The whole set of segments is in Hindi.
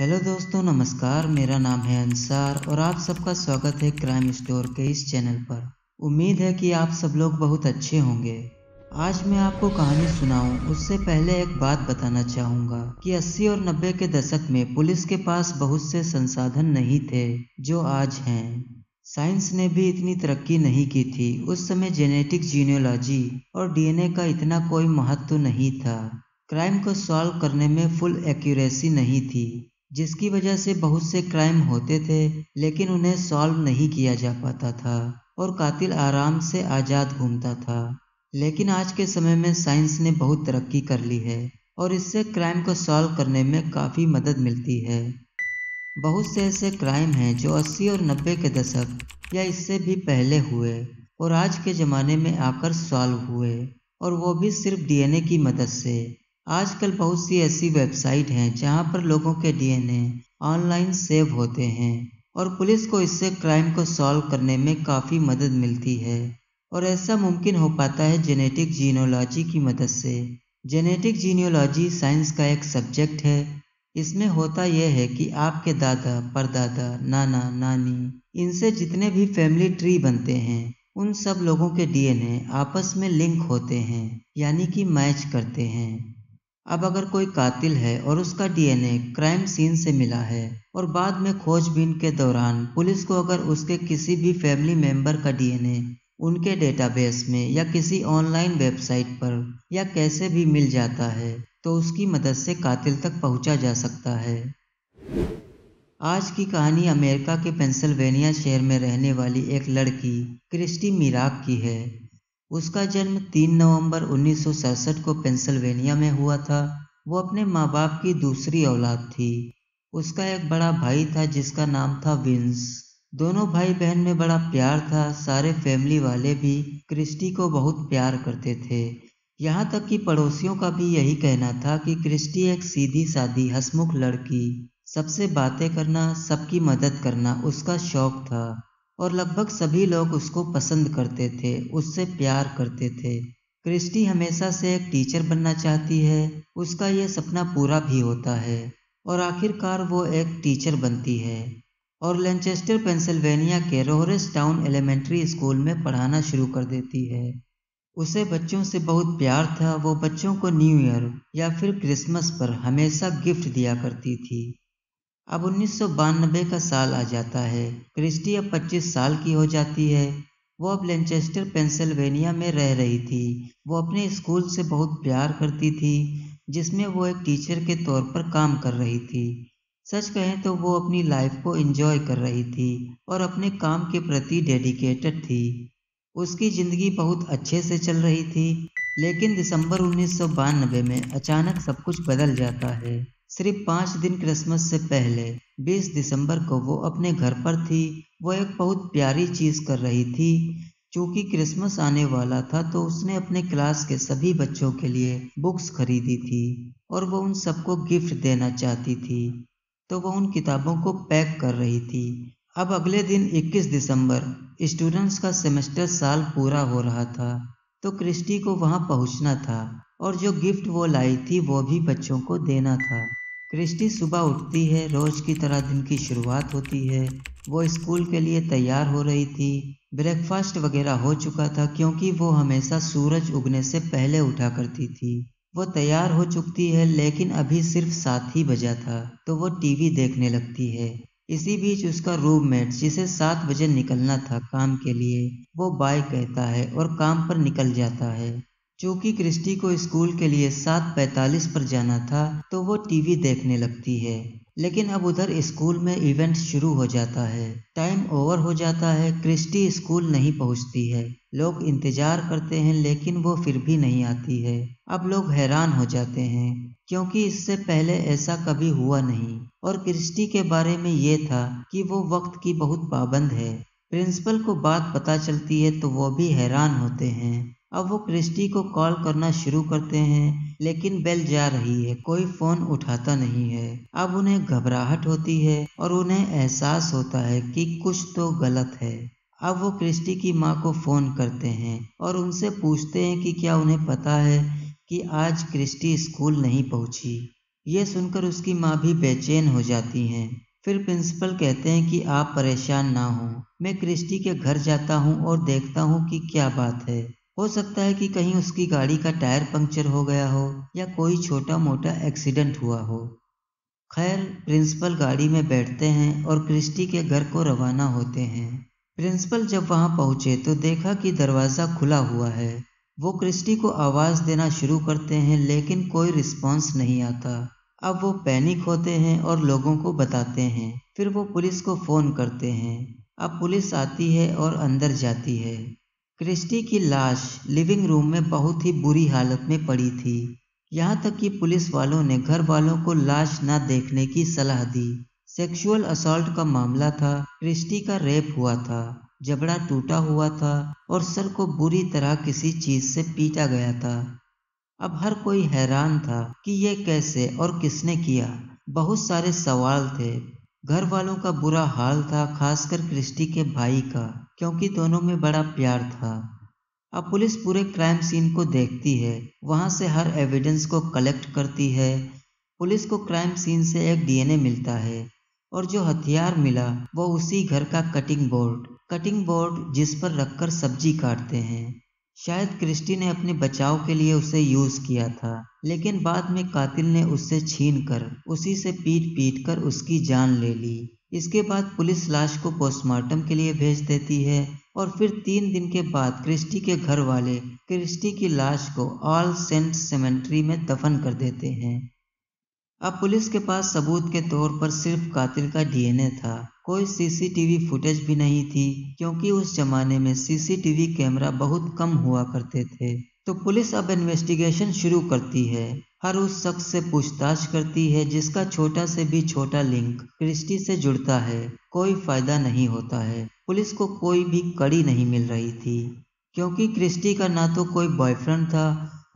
हेलो दोस्तों नमस्कार मेरा नाम है अंसार और आप सबका स्वागत है क्राइम स्टोर के इस चैनल पर उम्मीद है कि आप सब लोग बहुत अच्छे होंगे आज मैं आपको कहानी सुनाऊं उससे पहले एक बात बताना चाहूँगा कि 80 और 90 के दशक में पुलिस के पास बहुत से संसाधन नहीं थे जो आज हैं साइंस ने भी इतनी तरक्की नहीं की थी उस समय जेनेटिक जीनियोलॉजी और डीएनए का इतना कोई महत्व नहीं था क्राइम को सॉल्व करने में फुल एक्यूरेसी नहीं थी जिसकी वजह से बहुत से क्राइम होते थे लेकिन उन्हें सॉल्व नहीं किया जा पाता था और कातिल आराम से आज़ाद घूमता था लेकिन आज के समय में साइंस ने बहुत तरक्की कर ली है और इससे क्राइम को सॉल्व करने में काफ़ी मदद मिलती है बहुत से ऐसे क्राइम हैं जो 80 और 90 के दशक या इससे भी पहले हुए और आज के ज़माने में आकर सॉल्व हुए और वो भी सिर्फ डीएनए की मदद से आजकल बहुत सी ऐसी वेबसाइट हैं जहां पर लोगों के डीएनए ऑनलाइन सेव होते हैं और पुलिस को इससे क्राइम को सॉल्व करने में काफ़ी मदद मिलती है और ऐसा मुमकिन हो पाता है जेनेटिक जीनोलॉजी की मदद से जेनेटिक जीनियोलॉजी साइंस का एक सब्जेक्ट है इसमें होता यह है कि आपके दादा परदादा नाना नानी इनसे जितने भी फैमिली ट्री बनते हैं उन सब लोगों के डीएनए आपस में लिंक होते हैं यानी कि मैच करते हैं अब अगर कोई कातिल है और उसका डीएनए क्राइम सीन से मिला है और बाद में खोजबीन के दौरान पुलिस को अगर उसके किसी भी फैमिली मेंबर का डीएनए उनके डेटाबेस में या किसी ऑनलाइन वेबसाइट पर या कैसे भी मिल जाता है तो उसकी मदद से कातिल तक पहुंचा जा सकता है आज की कहानी अमेरिका के पेंसिल्वेनिया शहर में रहने वाली एक लड़की क्रिस्टी मिराक की है उसका जन्म 3 नवंबर उन्नीस को पेंसिल्वेनिया में हुआ था वो अपने माँ बाप की दूसरी औलाद थी उसका एक बड़ा भाई था जिसका नाम था विंस दोनों भाई बहन में बड़ा प्यार था सारे फैमिली वाले भी क्रिस्टी को बहुत प्यार करते थे यहाँ तक कि पड़ोसियों का भी यही कहना था कि क्रिस्टी एक सीधी सादी हसमुख लड़की सबसे बातें करना सबकी मदद करना उसका शौक था और लगभग सभी लोग उसको पसंद करते थे उससे प्यार करते थे क्रिस्टी हमेशा से एक टीचर बनना चाहती है उसका यह सपना पूरा भी होता है और आखिरकार वो एक टीचर बनती है और लैंचेस्टर पेंसिल्वेनिया के रोहरेस टाउन एलिमेंट्री स्कूल में पढ़ाना शुरू कर देती है उसे बच्चों से बहुत प्यार था वो बच्चों को न्यू ईयर या फिर क्रिसमस पर हमेशा गिफ्ट दिया करती थी अब उन्नीस का साल आ जाता है क्रिस्टी अब 25 साल की हो जाती है वो अब लेंचेस्टर पेंसिल्वेनिया में रह रही थी वो अपने स्कूल से बहुत प्यार करती थी जिसमें वो एक टीचर के तौर पर काम कर रही थी सच कहें तो वो अपनी लाइफ को एंजॉय कर रही थी और अपने काम के प्रति डेडिकेटेड थी उसकी ज़िंदगी बहुत अच्छे से चल रही थी लेकिन दिसंबर उन्नीस में अचानक सब कुछ बदल जाता है सिर्फ पाँच दिन क्रिसमस से पहले 20 दिसंबर को वो अपने घर पर थी वो एक बहुत प्यारी चीज़ कर रही थी चूँकि क्रिसमस आने वाला था तो उसने अपने क्लास के सभी बच्चों के लिए बुक्स खरीदी थी और वो उन सबको गिफ्ट देना चाहती थी तो वो उन किताबों को पैक कर रही थी अब अगले दिन 21 दिसंबर स्टूडेंट्स का सेमेस्टर साल पूरा हो रहा था तो क्रिस्टी को वहाँ पहुँचना था और जो गिफ्ट वो लाई थी वो भी बच्चों को देना था क्रिस्टी सुबह उठती है रोज की तरह दिन की शुरुआत होती है वो स्कूल के लिए तैयार हो रही थी ब्रेकफास्ट वगैरह हो चुका था क्योंकि वो हमेशा सूरज उगने से पहले उठा करती थी वो तैयार हो चुकती है लेकिन अभी सिर्फ सात ही बजा था तो वो टीवी देखने लगती है इसी बीच उसका रूममेट जिसे सात बजे निकलना था काम के लिए वो बाय कहता है और काम पर निकल जाता है चूंकि क्रिस्टी को स्कूल के लिए सात पैंतालीस पर जाना था तो वो टीवी देखने लगती है लेकिन अब उधर स्कूल में इवेंट शुरू हो जाता है टाइम ओवर हो जाता है क्रिस्टी स्कूल नहीं पहुंचती है लोग इंतजार करते हैं लेकिन वो फिर भी नहीं आती है अब लोग हैरान हो जाते हैं क्योंकि इससे पहले ऐसा कभी हुआ नहीं और क्रिस्टी के बारे में ये था कि वो वक्त की बहुत पाबंद है प्रिंसिपल को बात पता चलती है तो वो भी हैरान होते हैं अब वो क्रिस्टी को कॉल करना शुरू करते हैं लेकिन बेल जा रही है कोई फोन उठाता नहीं है अब उन्हें घबराहट होती है और उन्हें एहसास होता है कि कुछ तो गलत है अब वो क्रिस्टी की माँ को फोन करते हैं और उनसे पूछते हैं कि क्या उन्हें पता है कि आज क्रिस्टी स्कूल नहीं पहुंची ये सुनकर उसकी माँ भी बेचैन हो जाती हैं फिर प्रिंसिपल कहते हैं कि आप परेशान ना हों मैं क्रिस्टी के घर जाता हूँ और देखता हूँ कि क्या बात है हो सकता है कि कहीं उसकी गाड़ी का टायर पंक्चर हो गया हो या कोई छोटा मोटा एक्सीडेंट हुआ हो खैर प्रिंसिपल गाड़ी में बैठते हैं और क्रिस्टी के घर को रवाना होते हैं प्रिंसिपल जब वहां पहुंचे तो देखा कि दरवाज़ा खुला हुआ है वो क्रिस्टी को आवाज़ देना शुरू करते हैं लेकिन कोई रिस्पॉन्स नहीं आता अब वो पैनिक होते हैं और लोगों को बताते हैं फिर वो पुलिस को फ़ोन करते हैं अब पुलिस आती है और अंदर जाती है क्रिस्टी की लाश लिविंग रूम में बहुत ही बुरी हालत में पड़ी थी यहाँ तक कि पुलिस वालों ने घर वालों को लाश न देखने की सलाह दी सेक्सुअल असल्ट का मामला था क्रिस्टी का रेप हुआ था जबड़ा टूटा हुआ था और सर को बुरी तरह किसी चीज से पीटा गया था अब हर कोई हैरान था कि यह कैसे और किसने किया बहुत सारे सवाल थे घर वालों का बुरा हाल था खासकर क्रिस्टी के भाई का क्योंकि दोनों में बड़ा प्यार था अब पुलिस पूरे क्राइम सीन को देखती है वहाँ से हर एविडेंस को कलेक्ट करती है पुलिस को क्राइम सीन से एक डीएनए मिलता है और जो हथियार मिला वो उसी घर का कटिंग बोर्ड कटिंग बोर्ड जिस पर रखकर सब्जी काटते हैं शायद क्रिस्टी ने अपने बचाव के लिए उसे यूज किया था लेकिन बाद में कातिल ने उससे छीन कर उसी से पीट पीट कर उसकी जान ले ली इसके बाद पुलिस लाश को पोस्टमार्टम के लिए भेज देती है और फिर तीन दिन के बाद क्रिस्टी के घर वाले क्रिस्टी की लाश को ऑल सेंट सेमेंट्री में दफन कर देते हैं अब पुलिस के पास सबूत के तौर पर सिर्फ कातिल का डीएनए था कोई सीसीटीवी फुटेज भी नहीं थी क्योंकि उस जमाने में सीसीटीवी कैमरा बहुत कम हुआ करते थे तो पुलिस अब इन्वेस्टिगेशन शुरू करती है हर उस शख्स से पूछताछ करती है जिसका छोटा से भी छोटा लिंक क्रिस्टी से जुड़ता है कोई फायदा नहीं होता है पुलिस को कोई भी कड़ी नहीं मिल रही थी क्योंकि क्रिस्टी का ना तो कोई बॉयफ्रेंड था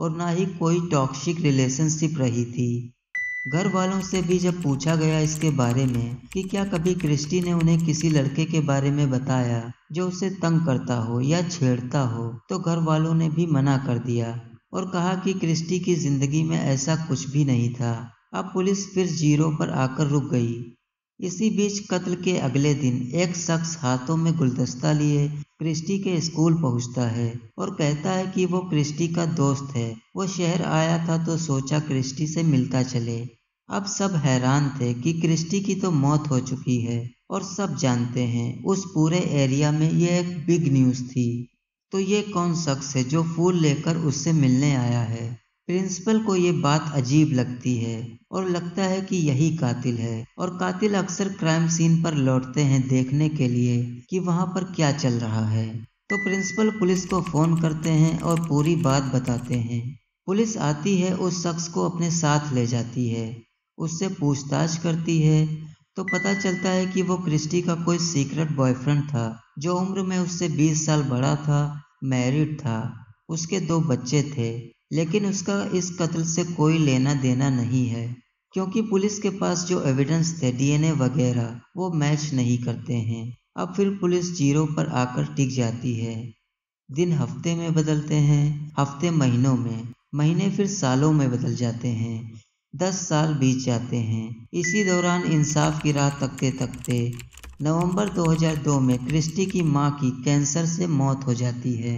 और ना ही कोई टॉक्सिक रिलेशनशिप रही थी घर वालों से भी जब पूछा गया इसके बारे में कि क्या कभी क्रिस्टी ने उन्हें किसी लड़के के बारे में बताया जो उसे तंग करता हो या छेड़ता हो तो घर वालों ने भी मना कर दिया और कहा कि क्रिस्टी की जिंदगी में ऐसा कुछ भी नहीं था अब पुलिस फिर जीरो पर आकर रुक गई इसी बीच कत्ल के अगले दिन एक शख्स हाथों में गुलदस्ता लिए क्रिस्टी के स्कूल पहुंचता है और कहता है कि वो क्रिस्टी का दोस्त है वो शहर आया था तो सोचा क्रिस्टी से मिलता चले अब सब हैरान थे कि क्रिस्टी की तो मौत हो चुकी है और सब जानते हैं उस पूरे एरिया में यह एक बिग न्यूज़ थी तो ये कौन शख्स है जो फूल लेकर उससे मिलने आया है प्रिंसिपल को ये बात अजीब लगती है और लगता है कि यही कातिल है और कातिल अक्सर क्राइम सीन पर लौटते हैं देखने के लिए कि वहाँ पर क्या चल रहा है तो प्रिंसिपल पुलिस को फ़ोन करते हैं और पूरी बात बताते हैं पुलिस आती है उस शख्स को अपने साथ ले जाती है उससे पूछताछ करती है तो पता चलता है कि वो क्रिस्टी का कोई सीक्रेट बॉयफ्रेंड था जो उम्र में उससे 20 साल बड़ा था मैरिड था उसके दो बच्चे थे लेकिन उसका इस कत्ल से कोई लेना देना नहीं है क्योंकि पुलिस के पास जो एविडेंस थे डीएनए वगैरह वो मैच नहीं करते हैं अब फिर पुलिस जीरो पर आकर टिक जाती है दिन हफ्ते में बदलते हैं हफ्ते महीनों में महीने फिर सालों में बदल जाते हैं दस साल बीत जाते हैं इसी दौरान इंसाफ की राह तकते तकते नवंबर 2002 में क्रिस्टी की मां की कैंसर से मौत हो जाती है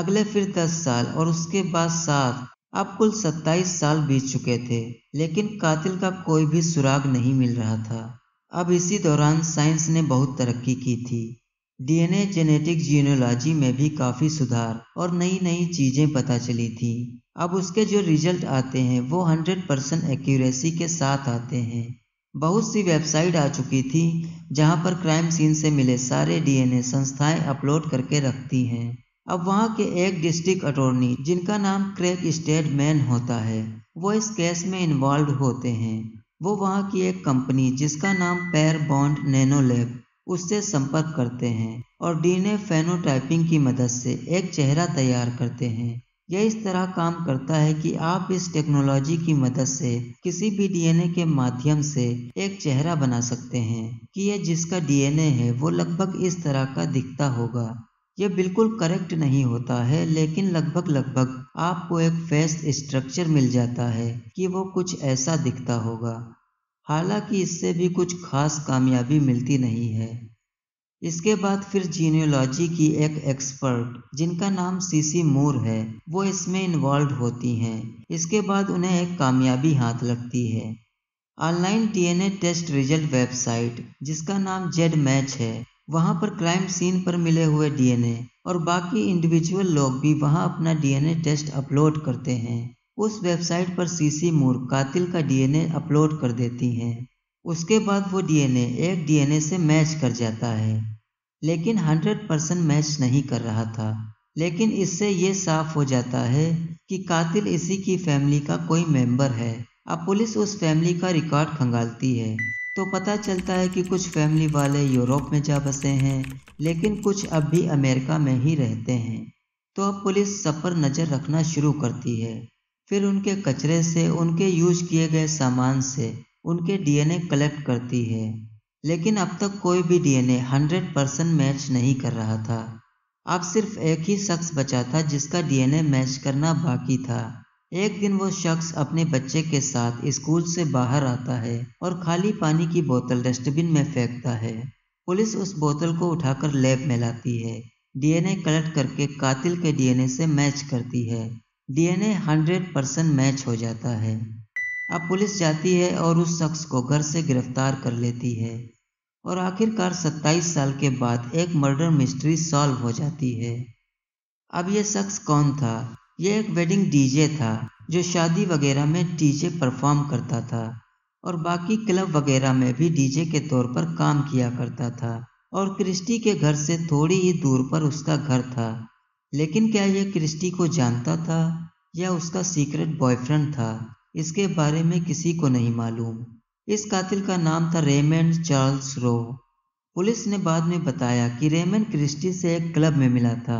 अगले फिर दस साल और उसके बाद सात अब कुल सत्ताईस साल बीत चुके थे लेकिन कातिल का कोई भी सुराग नहीं मिल रहा था अब इसी दौरान साइंस ने बहुत तरक्की की थी डीएनए जेनेटिक जीनोलॉजी में भी काफ़ी सुधार और नई नई चीज़ें पता चली थी अब उसके जो रिजल्ट आते हैं वो 100 परसेंट एक्यूरेसी के साथ आते हैं बहुत सी वेबसाइट आ चुकी थी जहां पर क्राइम सीन से मिले सारे डीएनए संस्थाएं अपलोड करके रखती हैं अब वहां के एक डिस्ट्रिक्ट अटोर्नी जिनका नाम क्रेक मैन होता है वो इस केस में इन्वॉल्व होते हैं वो वहाँ की एक कंपनी जिसका नाम पैर बॉन्ड नैनोलैब उससे संपर्क करते हैं और डीएनए फेनोटाइपिंग की मदद से एक चेहरा तैयार करते हैं यह इस तरह काम करता है कि आप इस टेक्नोलॉजी की मदद से किसी भी डीएनए के माध्यम से एक चेहरा बना सकते हैं कि यह जिसका डीएनए है वो लगभग इस तरह का दिखता होगा यह बिल्कुल करेक्ट नहीं होता है लेकिन लगभग लगभग आपको एक फेस स्ट्रक्चर मिल जाता है कि वो कुछ ऐसा दिखता होगा हालांकि इससे भी कुछ खास कामयाबी मिलती नहीं है इसके बाद फिर जीनियोलॉजी की एक एक्सपर्ट जिनका नाम सीसी मूर है वो इसमें इन्वॉल्व होती हैं इसके बाद उन्हें एक कामयाबी हाथ लगती है online DNA test result website जिसका नाम जेड मैच है वहाँ पर क्राइम सीन पर मिले हुए डीएनए और बाकी इंडिविजुअल लोग भी वहाँ अपना डीएनए टेस्ट अपलोड करते हैं उस वेबसाइट पर सीसी मूर कातिल का डीएनए अपलोड कर देती हैं उसके बाद वो डीएनए एक डीएनए से मैच कर जाता है लेकिन 100 परसेंट मैच नहीं कर रहा था लेकिन इससे ये साफ हो जाता है कि कातिल इसी की फैमिली का कोई मेंबर है अब पुलिस उस फैमिली का रिकॉर्ड खंगालती है तो पता चलता है कि कुछ फैमिली वाले यूरोप में जा बसे हैं लेकिन कुछ अब भी अमेरिका में ही रहते हैं तो अब पुलिस सब पर नज़र रखना शुरू करती है फिर उनके कचरे से उनके यूज किए गए सामान से उनके डीएनए कलेक्ट करती है लेकिन अब तक कोई भी डीएनए 100 परसेंट मैच नहीं कर रहा था अब सिर्फ एक ही शख्स बचा था जिसका डीएनए मैच करना बाकी था एक दिन वो शख्स अपने बच्चे के साथ स्कूल से बाहर आता है और खाली पानी की बोतल डस्टबिन में फेंकता है पुलिस उस बोतल को उठाकर लैब में लाती है डीएनए कलेक्ट करके कातिल के डीएनए से मैच करती है डीएनए 100 परसेंट मैच हो जाता है अब पुलिस जाती है और उस शख्स को घर से गिरफ्तार कर लेती है और आखिरकार 27 साल के बाद एक मर्डर मिस्ट्री सॉल्व हो जाती है अब यह शख्स कौन था यह एक वेडिंग डीजे था जो शादी वगैरह में डीजे परफॉर्म करता था और बाकी क्लब वगैरह में भी डीजे के तौर पर काम किया करता था और क्रिस्टी के घर से थोड़ी ही दूर पर उसका घर था लेकिन क्या यह क्रिस्टी को जानता था या उसका सीक्रेट बॉयफ्रेंड था इसके बारे में किसी को नहीं मालूम इस कातिल का नाम था रेमंड चार्ल्स रो पुलिस ने बाद में बताया कि रेमंड क्रिस्टी से एक क्लब में मिला था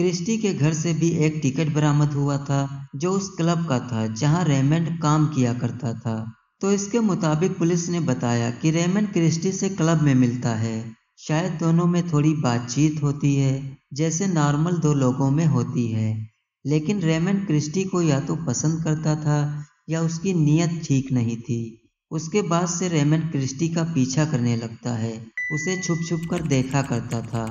क्रिस्टी के घर से भी एक टिकट बरामद हुआ था जो उस क्लब का था जहां रेमंड काम किया करता था तो इसके मुताबिक पुलिस ने बताया कि रेमंड क्रिस्टी से क्लब में मिलता है शायद दोनों में थोड़ी बातचीत होती है जैसे नॉर्मल दो लोगों में होती है लेकिन रेमन क्रिस्टी को या तो पसंद करता था या उसकी नीयत ठीक नहीं थी उसके बाद से रेमन क्रिस्टी का पीछा करने लगता है उसे छुप छुप कर देखा करता था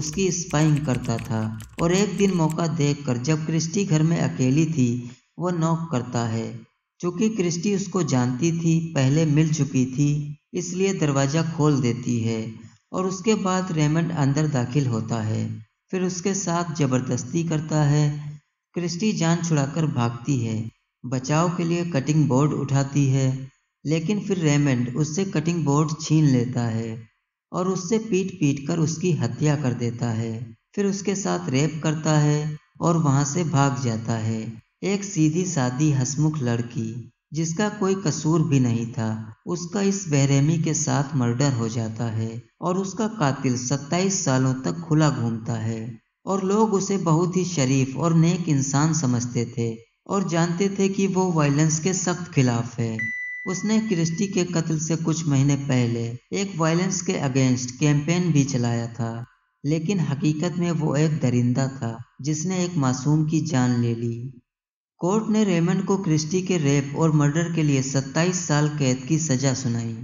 उसकी स्पाइंग करता था और एक दिन मौका देख कर जब क्रिस्टी घर में अकेली थी वो नॉक करता है चूंकि क्रिस्टी उसको जानती थी पहले मिल चुकी थी इसलिए दरवाज़ा खोल देती है और उसके बाद रेमंड अंदर दाखिल होता है फिर उसके साथ जबरदस्ती करता है क्रिस्टी जान छुड़ाकर भागती है बचाव के लिए कटिंग बोर्ड उठाती है लेकिन फिर रेमंड उससे कटिंग बोर्ड छीन लेता है और उससे पीट पीट कर उसकी हत्या कर देता है फिर उसके साथ रेप करता है और वहाँ से भाग जाता है एक सीधी सादी हसमुख लड़की जिसका कोई कसूर भी नहीं था उसका इस बहरेमी के साथ मर्डर हो जाता है और उसका कातिल 27 सालों तक खुला घूमता है और लोग उसे बहुत ही शरीफ और नेक इंसान समझते थे और जानते थे कि वो वायलेंस के सख्त खिलाफ है उसने क्रिस्टी के कत्ल से कुछ महीने पहले एक वायलेंस के अगेंस्ट कैंपेन भी चलाया था लेकिन हकीकत में वो एक दरिंदा था जिसने एक मासूम की जान ले ली कोर्ट ने रेमंड को क्रिस्टी के रेप और मर्डर के लिए 27 साल कैद की सजा सुनाई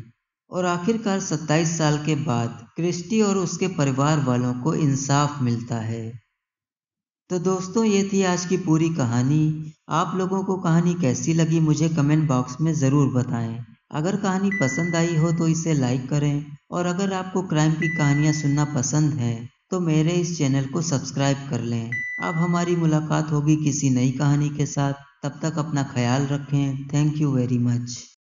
और आखिरकार 27 साल के बाद क्रिस्टी और उसके परिवार वालों को इंसाफ मिलता है तो दोस्तों ये थी आज की पूरी कहानी आप लोगों को कहानी कैसी लगी मुझे कमेंट बॉक्स में ज़रूर बताएं अगर कहानी पसंद आई हो तो इसे लाइक करें और अगर आपको क्राइम की कहानियाँ सुनना पसंद है तो मेरे इस चैनल को सब्सक्राइब कर लें अब हमारी मुलाकात होगी किसी नई कहानी के साथ तब तक अपना ख्याल रखें थैंक यू वेरी मच